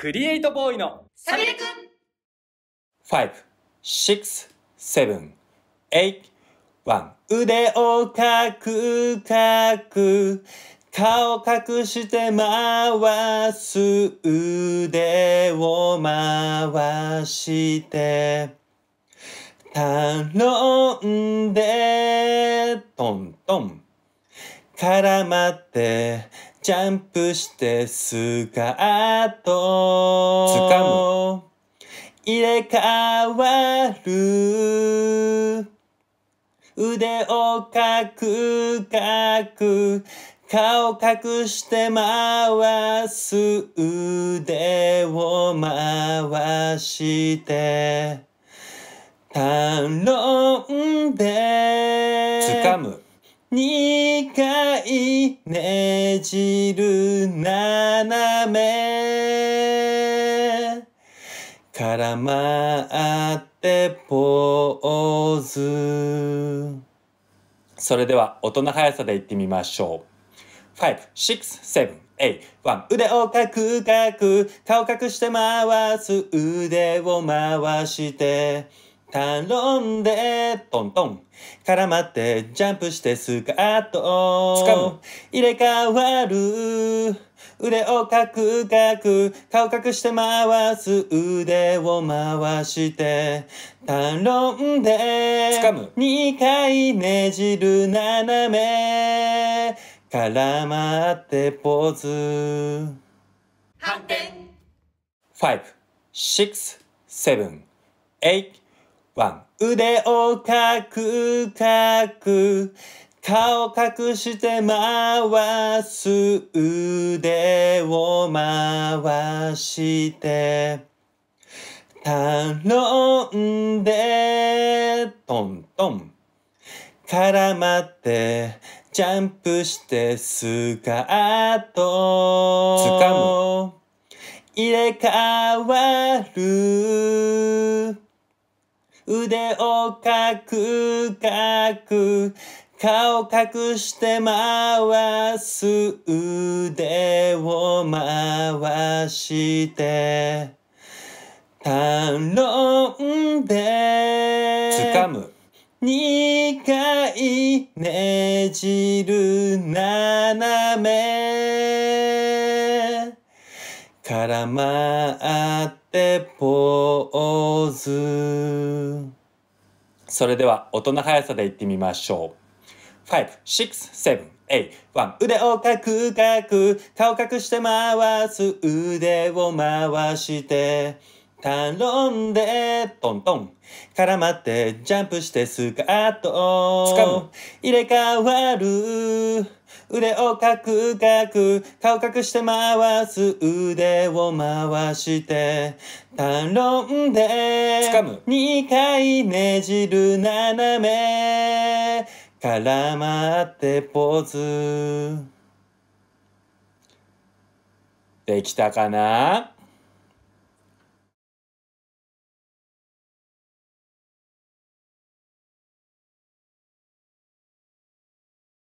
クリエイトボーイのサビレくん !5、6、7、8、ン。腕をかくかく顔隠して回す腕を回して頼んでトントン絡まってジャンプしてスカート。掴む。入れ替わる。腕をかくかく。顔隠して回す。腕を回して。たんんで。掴む。逃げ絡まってポーズそれでは音の速さでいってみましょう5678腕をかくかく顔隠して回す腕を回して頼んで、トントン。絡まって、ジャンプして、スカート。掴む。入れ替わる。腕をかくかく。顔隠して回す。腕を回して。頼んで。掴む。二回ねじる斜め。絡まってポーズ。反転。5、6、7、8、ワン。腕をかくかく。顔隠して回す。腕を回して。頼んで、トントン。絡まって、ジャンプしてスカート。掴む。入れ替わる。腕をかくかく顔隠して回す腕を回して頼んで掴む2回ねじる斜め絡まってポーズそれでは音の速さでいってみましょう5 6 7 8 1腕をかくかく顔隠して回す腕を回して頼んで、トントン。絡まって、ジャンプして、スカートを。入れ替わる。腕をかくかく。顔隠して回す。腕を回して。頼んで。掴む。二回ねじる斜め。絡まってポーズ。できたかな